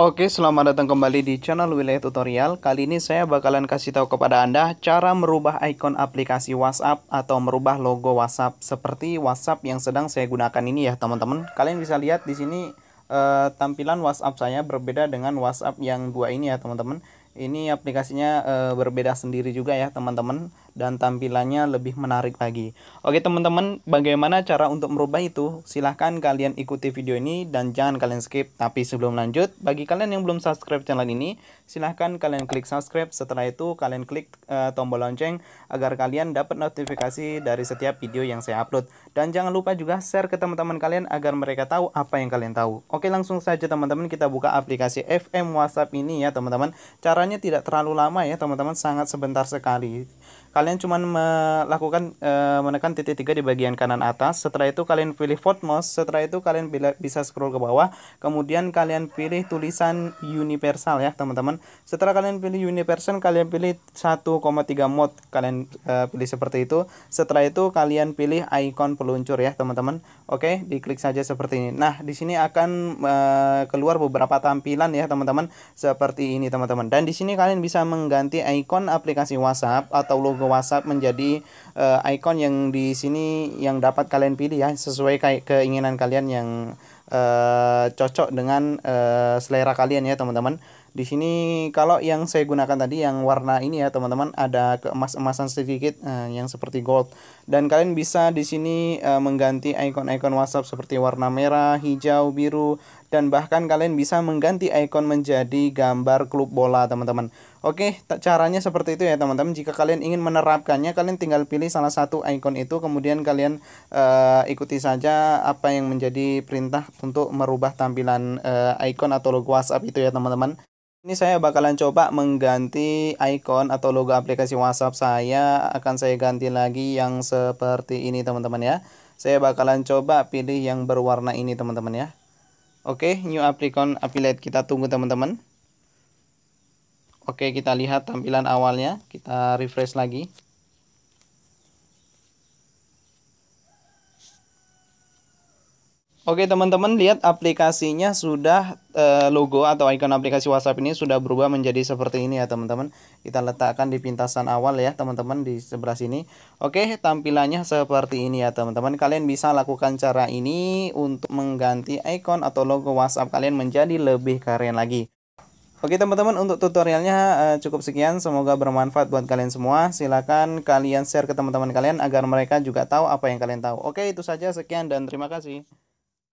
Oke, selamat datang kembali di channel Wilayah Tutorial. Kali ini saya bakalan kasih tahu kepada Anda cara merubah ikon aplikasi WhatsApp atau merubah logo WhatsApp seperti WhatsApp yang sedang saya gunakan ini ya, teman-teman. Kalian bisa lihat di sini eh, tampilan WhatsApp saya berbeda dengan WhatsApp yang dua ini ya, teman-teman. Ini aplikasinya eh, berbeda sendiri juga ya, teman-teman dan tampilannya lebih menarik lagi. Oke teman-teman, bagaimana cara untuk merubah itu? Silahkan kalian ikuti video ini dan jangan kalian skip. Tapi sebelum lanjut, bagi kalian yang belum subscribe channel ini, silahkan kalian klik subscribe. Setelah itu kalian klik uh, tombol lonceng agar kalian dapat notifikasi dari setiap video yang saya upload. Dan jangan lupa juga share ke teman-teman kalian agar mereka tahu apa yang kalian tahu. Oke langsung saja teman-teman kita buka aplikasi FM WhatsApp ini ya teman-teman. Caranya tidak terlalu lama ya teman-teman, sangat sebentar sekali kalian cuma melakukan e, menekan titik tiga di bagian kanan atas setelah itu kalian pilih font mouse setelah itu kalian bila, bisa scroll ke bawah kemudian kalian pilih tulisan universal ya teman-teman setelah kalian pilih universal kalian pilih 1,3 mod kalian e, pilih seperti itu setelah itu kalian pilih icon peluncur ya teman-teman oke diklik saja seperti ini nah di sini akan e, keluar beberapa tampilan ya teman-teman seperti ini teman-teman dan di sini kalian bisa mengganti icon aplikasi WhatsApp atau logo WhatsApp menjadi uh, eh, icon yang di sini yang dapat kalian pilih ya sesuai ke keinginan kalian yang uh, cocok dengan uh, selera kalian ya teman-teman. Di sini kalau yang saya gunakan tadi yang warna ini ya teman-teman ada keemas-emasan sedikit eh, yang seperti gold. Dan kalian bisa di sini eh, mengganti icon-icon WhatsApp seperti warna merah, hijau, biru dan bahkan kalian bisa mengganti icon menjadi gambar klub bola teman-teman. Oke, caranya seperti itu ya teman-teman. Jika kalian ingin menerapkannya, kalian tinggal pilih salah satu icon itu kemudian kalian uh, ikuti saja apa yang menjadi perintah untuk merubah tampilan uh, eh, icon atau logo WhatsApp itu ya teman-teman. Ini saya bakalan coba mengganti icon atau logo aplikasi WhatsApp saya. Akan saya ganti lagi yang seperti ini teman-teman ya. Saya bakalan coba pilih yang berwarna ini teman-teman ya. Oke, new aplikon affiliate kita tunggu teman-teman. Oke, kita lihat tampilan awalnya. Kita refresh lagi. Oke teman-teman lihat aplikasinya sudah e, logo atau icon aplikasi WhatsApp ini sudah berubah menjadi seperti ini ya teman-teman Kita letakkan di pintasan awal ya teman-teman di sebelah sini Oke tampilannya seperti ini ya teman-teman Kalian bisa lakukan cara ini untuk mengganti icon atau logo WhatsApp kalian menjadi lebih keren lagi Oke teman-teman untuk tutorialnya eh, cukup sekian semoga bermanfaat buat kalian semua Silahkan kalian share ke teman-teman kalian agar mereka juga tahu apa yang kalian tahu Oke itu saja sekian dan terima kasih